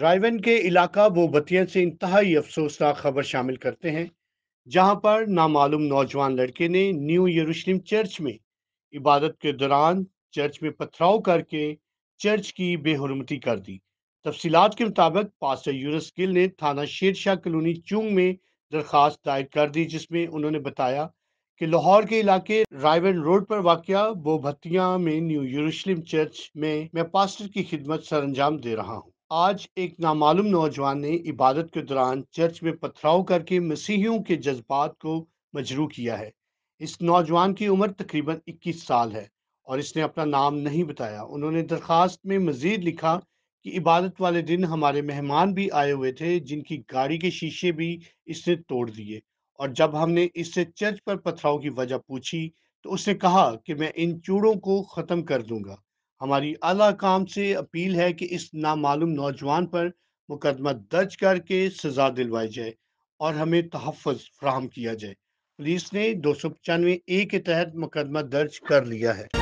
رائیون کے علاقہ بوبھتیاں سے انتہائی افسوسناک خبر شامل کرتے ہیں جہاں پر نامعلوم نوجوان لڑکے نے نیو یروشلم چرچ میں عبادت کے دوران چرچ میں پتھراؤ کر کے چرچ کی بے حرمتی کر دی تفصیلات کے مطابق پاسٹر یورس گل نے تھانہ شیر شاہ کلونی چونگ میں درخواست دائر کر دی جس میں انہوں نے بتایا کہ لاہور کے علاقے رائیون روڈ پر واقع بھتیاں میں نیو یروشلم چرچ میں میں پاسٹر کی خدمت سر انجام دے رہا ہوں آج ایک نامعلوم نوجوان نے عبادت کے دوران چرچ میں پتھراؤ کر کے مسیحیوں کے جذبات کو مجروح کیا ہے اس نوجوان کی عمر تقریباً اکیس سال ہے اور اس نے اپنا نام نہیں بتایا انہوں نے درخواست میں مزید لکھا کہ عبادت والے دن ہمارے مہمان بھی آئے ہوئے تھے جن کی گاڑی کے شیشے بھی اس نے توڑ دیے اور جب ہم نے اس سے چرچ پر پتھراؤ کی وجہ پوچھی تو اس نے کہا کہ میں ان چوڑوں کو ختم کر دوں گا ہماری اعلیٰ کام سے اپیل ہے کہ اس نامعلوم نوجوان پر مقدمہ درج کر کے سزا دلوائی جائے اور ہمیں تحفظ فراہم کیا جائے پولیس نے دو سو پچانوے اے کے تحت مقدمہ درج کر لیا ہے